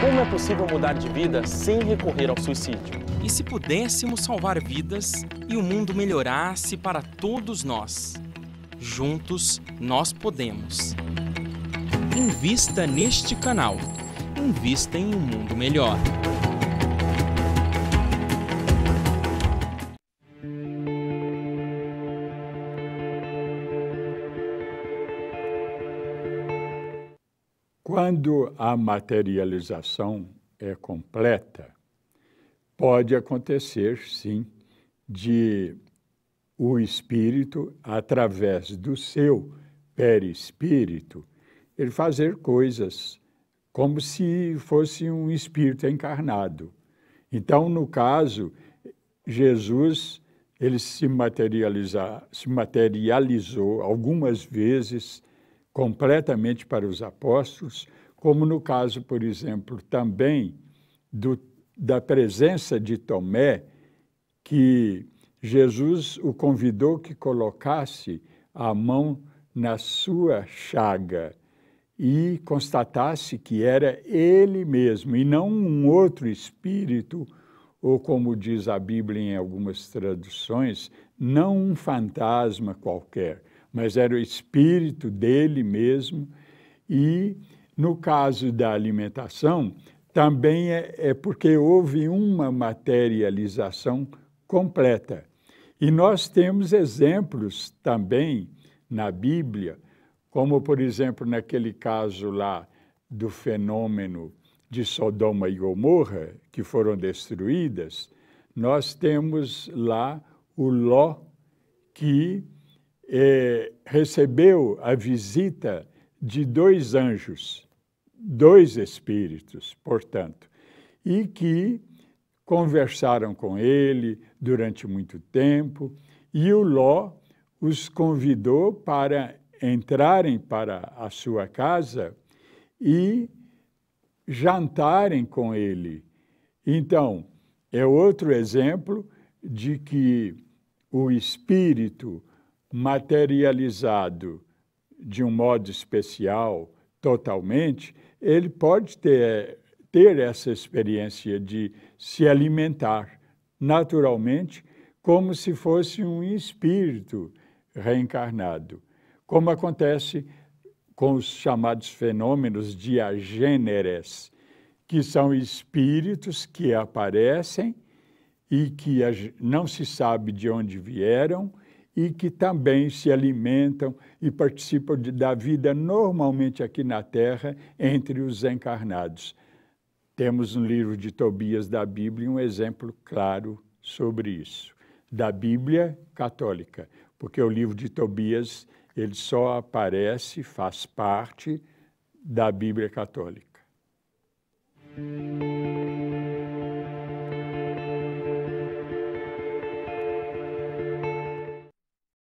Como é possível mudar de vida sem recorrer ao suicídio? E se pudéssemos salvar vidas e o mundo melhorasse para todos nós? Juntos nós podemos. Invista neste canal. Invista em um mundo melhor. Quando a materialização é completa, pode acontecer, sim, de o espírito, através do seu perispírito, ele fazer coisas como se fosse um espírito encarnado. Então, no caso, Jesus ele se, materializa, se materializou algumas vezes completamente para os apóstolos, como no caso, por exemplo, também do, da presença de Tomé, que Jesus o convidou que colocasse a mão na sua chaga e constatasse que era ele mesmo e não um outro espírito, ou como diz a Bíblia em algumas traduções, não um fantasma qualquer mas era o espírito dele mesmo. E no caso da alimentação, também é, é porque houve uma materialização completa. E nós temos exemplos também na Bíblia, como, por exemplo, naquele caso lá do fenômeno de Sodoma e Gomorra, que foram destruídas, nós temos lá o Ló que é, recebeu a visita de dois anjos, dois espíritos, portanto, e que conversaram com ele durante muito tempo, e o Ló os convidou para entrarem para a sua casa e jantarem com ele. Então, é outro exemplo de que o espírito materializado de um modo especial, totalmente, ele pode ter, ter essa experiência de se alimentar naturalmente, como se fosse um espírito reencarnado, como acontece com os chamados fenômenos agêneres, que são espíritos que aparecem e que não se sabe de onde vieram e que também se alimentam e participam de, da vida normalmente aqui na Terra entre os encarnados. Temos no livro de Tobias da Bíblia um exemplo claro sobre isso, da Bíblia católica, porque o livro de Tobias ele só aparece, faz parte da Bíblia católica.